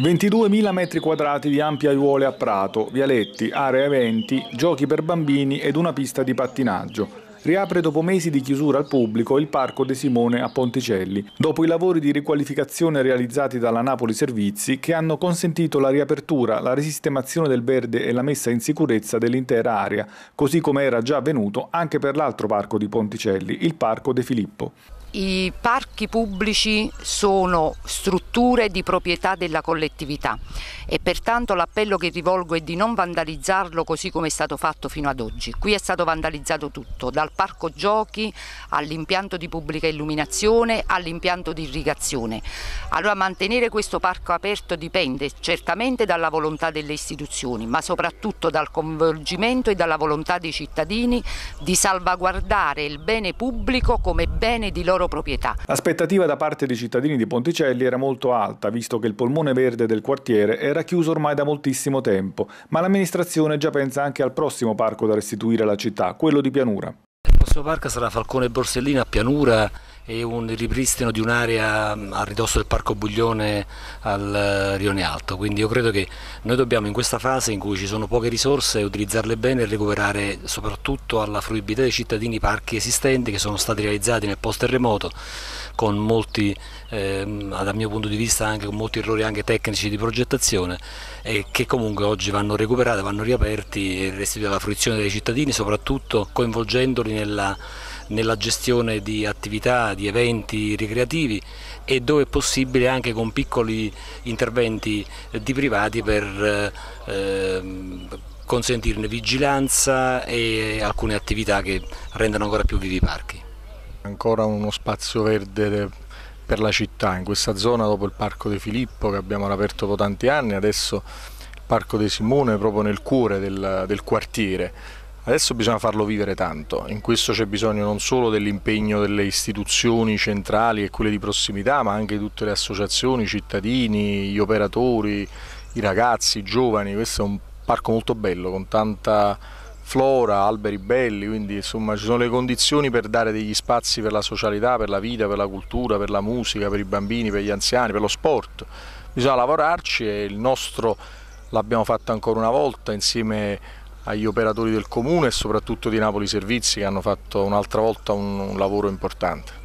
22.000 metri quadrati di ampie aiuole a Prato, vialetti, aree eventi, giochi per bambini ed una pista di pattinaggio riapre dopo mesi di chiusura al pubblico il Parco De Simone a Ponticelli, dopo i lavori di riqualificazione realizzati dalla Napoli Servizi che hanno consentito la riapertura, la risistemazione del verde e la messa in sicurezza dell'intera area, così come era già avvenuto anche per l'altro parco di Ponticelli, il Parco De Filippo. I parchi pubblici sono strutture di proprietà della collettività e pertanto l'appello che rivolgo è di non vandalizzarlo così come è stato fatto fino ad oggi. Qui è stato vandalizzato tutto, dal parco giochi all'impianto di pubblica illuminazione all'impianto di irrigazione. Allora mantenere questo parco aperto dipende certamente dalla volontà delle istituzioni, ma soprattutto dal coinvolgimento e dalla volontà dei cittadini di salvaguardare il bene pubblico come bene di loro loro proprietà. L'aspettativa da parte dei cittadini di Ponticelli era molto alta, visto che il polmone verde del quartiere era chiuso ormai da moltissimo tempo, ma l'amministrazione già pensa anche al prossimo parco da restituire alla città, quello di Pianura. Il prossimo parco sarà Falcone Borsellino a Pianura e un ripristino di un'area mm, a ridosso del Parco Buglione al eh, Rione Alto, quindi io credo che noi dobbiamo in questa fase in cui ci sono poche risorse utilizzarle bene e recuperare soprattutto alla fruibilità dei cittadini i parchi esistenti che sono stati realizzati nel post terremoto con molti, ehm, dal mio punto di vista anche con molti errori anche tecnici di progettazione e che comunque oggi vanno recuperati, vanno riaperti e restituiti alla fruizione dei cittadini soprattutto coinvolgendoli nella nella gestione di attività, di eventi ricreativi e dove è possibile anche con piccoli interventi eh, di privati per eh, ehm, consentirne vigilanza e alcune attività che rendano ancora più vivi i parchi. Ancora uno spazio verde per la città, in questa zona dopo il Parco De Filippo che abbiamo aperto dopo tanti anni, adesso il Parco De Simone proprio nel cuore del, del quartiere Adesso bisogna farlo vivere tanto, in questo c'è bisogno non solo dell'impegno delle istituzioni centrali e quelle di prossimità, ma anche di tutte le associazioni, i cittadini, gli operatori, i ragazzi, i giovani. Questo è un parco molto bello, con tanta flora, alberi belli, quindi insomma ci sono le condizioni per dare degli spazi per la socialità, per la vita, per la cultura, per la musica, per i bambini, per gli anziani, per lo sport. Bisogna lavorarci e il nostro l'abbiamo fatto ancora una volta insieme a agli operatori del comune e soprattutto di Napoli Servizi che hanno fatto un'altra volta un, un lavoro importante.